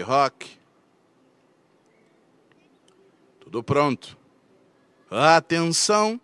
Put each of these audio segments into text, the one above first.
rock. Tudo pronto. Atenção!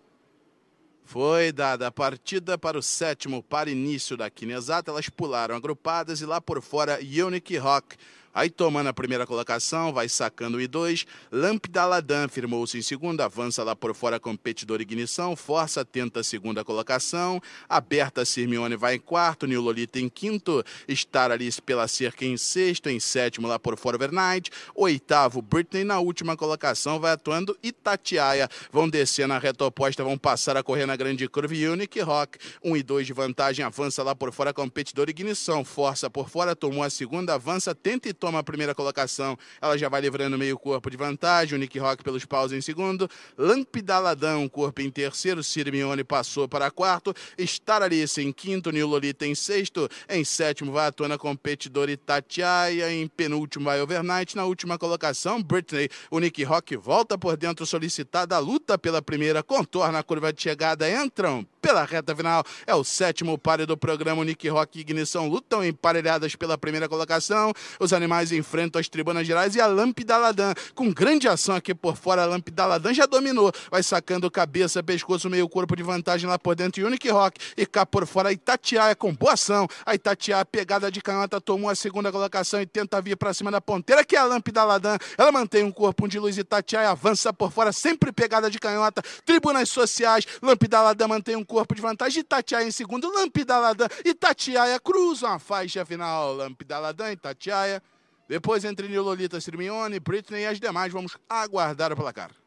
Foi dada a partida para o sétimo par início da quina exata. Elas pularam agrupadas e lá por fora, Unique Rock Aí tomando a primeira colocação, vai sacando o I2. Lampda Ladan firmou-se em segunda, avança lá por fora competidor Ignição, Força tenta a segunda colocação, Aberta Sirmione vai em quarto, New Lolita em quinto, Star Alice pela cerca em sexto, em sétimo lá por fora Overnight, oitavo Britney na última colocação, vai atuando Itatiaia. Vão descer na reta oposta, vão passar a correr na grande curva Unique Rock, 1 um e 2 de vantagem, avança lá por fora competidor Ignição, Força por fora, tomou a segunda, avança, tenta e toma a primeira colocação, ela já vai livrando meio corpo de vantagem, o Nick Rock pelos paus em segundo, Lampidaladão, corpo em terceiro, Sirmione passou para quarto, Staralice em quinto, New em sexto, em sétimo vai a tona competidora Itatiaia, em penúltimo vai Overnight, na última colocação, Britney, o Nick Rock volta por dentro solicitada a luta pela primeira, contorna a curva de chegada, entram pela reta final. É o sétimo páreo do programa. O Nick Rock e Ignição lutam emparelhadas pela primeira colocação. Os animais enfrentam as tribunas gerais e a Lâmpida Ladan. Com grande ação aqui por fora, a Lâmpida Ladan já dominou. Vai sacando cabeça, pescoço, meio corpo de vantagem lá por dentro. E o Nick Rock e cá por fora. A Itatiaia com boa ação. A Itatiaia, pegada de canhota tomou a segunda colocação e tenta vir para cima da ponteira, que é a Lâmpida Ladan. Ela mantém um corpo de luz. Itatiaia avança por fora, sempre pegada de canhota. Tribunas sociais, Lâmpida Ladan mantém um corpo corpo de vantagem. Itatiaia em segundo, Lampidaladã. Itatiaia cruza uma faixa final. Lampidaladã, Itatiaia. Depois entre Nilolita Sirmione, Britney e as demais. Vamos aguardar o placar.